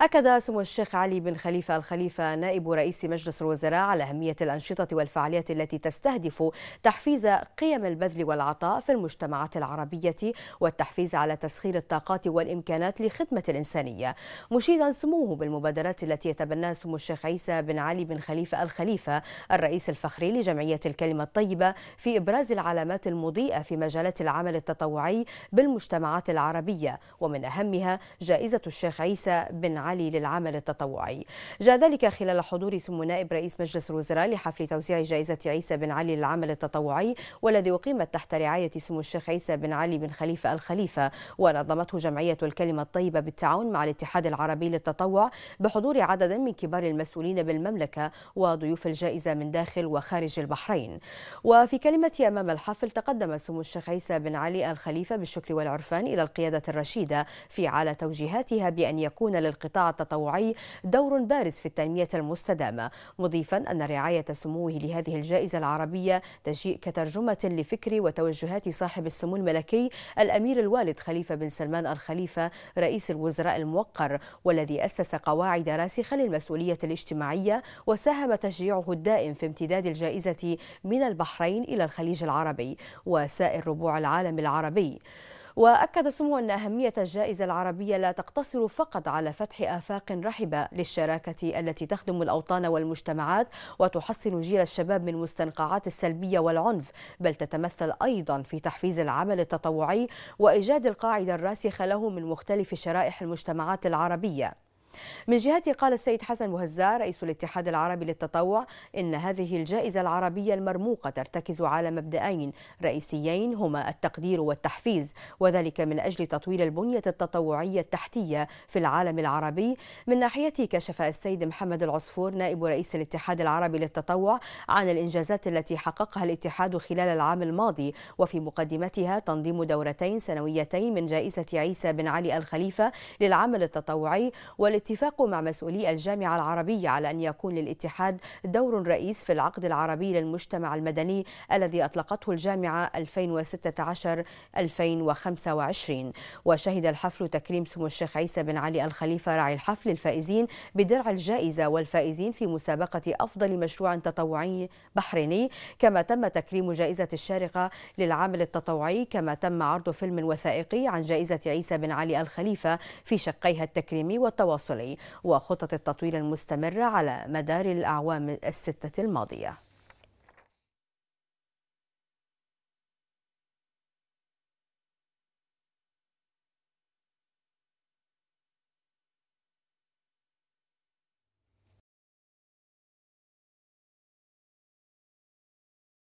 أكد سمو الشيخ علي بن خليفة الخليفة نائب رئيس مجلس الوزراء على أهمية الأنشطة والفعاليات التي تستهدف تحفيز قيم البذل والعطاء في المجتمعات العربية والتحفيز على تسخير الطاقات والإمكانات لخدمة الإنسانية مشيدا سموه بالمبادرات التي يتبناها سمو الشيخ عيسى بن علي بن خليفة الخليفة الرئيس الفخري لجمعية الكلمة الطيبة في إبراز العلامات المضيئة في مجالات العمل التطوعي بالمجتمعات العربية ومن أهمها جائزة الشيخ عيسى بن العالي للعمل التطوعي جاء ذلك خلال حضور سمو نائب رئيس مجلس الوزراء لحفل توزيع جائزة عيسى بن علي للعمل التطوعي والذي أقيمت تحت رعاية سمو الشيخ عيسى بن علي بن خليفة الخليفة ونظمته جمعية الكلمة الطيبة بالتعاون مع الاتحاد العربي للتطوع بحضور عدد من كبار المسؤولين بالمملكة وضيوف الجائزة من داخل وخارج البحرين وفي كلمة أمام الحفل تقدم سمو الشيخ عيسى بن علي الخليفة بالشكر والعرفان إلى القيادة الرشيدة في على توجيهاتها بأن يكون للقطاع القطاع التطوعي دور بارز في التنمية المستدامة مضيفا أن رعاية سموه لهذه الجائزة العربية تجيء كترجمة لفكر وتوجهات صاحب السمو الملكي الأمير الوالد خليفة بن سلمان الخليفة رئيس الوزراء الموقر والذي أسس قواعد راسخة للمسؤولية الاجتماعية وساهم تشجيعه الدائم في امتداد الجائزة من البحرين إلى الخليج العربي وسائر ربوع العالم العربي وأكد سمو أن أهمية الجائزة العربية لا تقتصر فقط على فتح آفاق رحبة للشراكة التي تخدم الأوطان والمجتمعات وتحصن جيل الشباب من مستنقعات السلبية والعنف بل تتمثل أيضا في تحفيز العمل التطوعي وإيجاد القاعدة الراسخة له من مختلف شرائح المجتمعات العربية من جهته قال السيد حسن مهزاء رئيس الاتحاد العربي للتطوع إن هذه الجائزة العربية المرموقة ترتكز على مبدئين رئيسيين هما التقدير والتحفيز وذلك من أجل تطوير البنية التطوعية التحتية في العالم العربي من ناحيته كشف السيد محمد العصفور نائب رئيس الاتحاد العربي للتطوع عن الإنجازات التي حققها الاتحاد خلال العام الماضي وفي مقدمتها تنظيم دورتين سنويتين من جائزة عيسى بن علي الخليفة للعمل التطوعي وال الاتفاق مع مسؤولي الجامعة العربية على أن يكون للاتحاد دور رئيس في العقد العربي للمجتمع المدني الذي أطلقته الجامعة 2016-2025 وشهد الحفل تكريم سمو الشيخ عيسى بن علي الخليفة راعي الحفل الفائزين بدرع الجائزة والفائزين في مسابقة أفضل مشروع تطوعي بحريني كما تم تكريم جائزة الشارقة للعمل التطوعي كما تم عرض فيلم وثائقي عن جائزة عيسى بن علي الخليفة في شقيها التكريمي والتواصل التواصلي وخطط التطوير المستمرة على مدار الأعوام الستة الماضية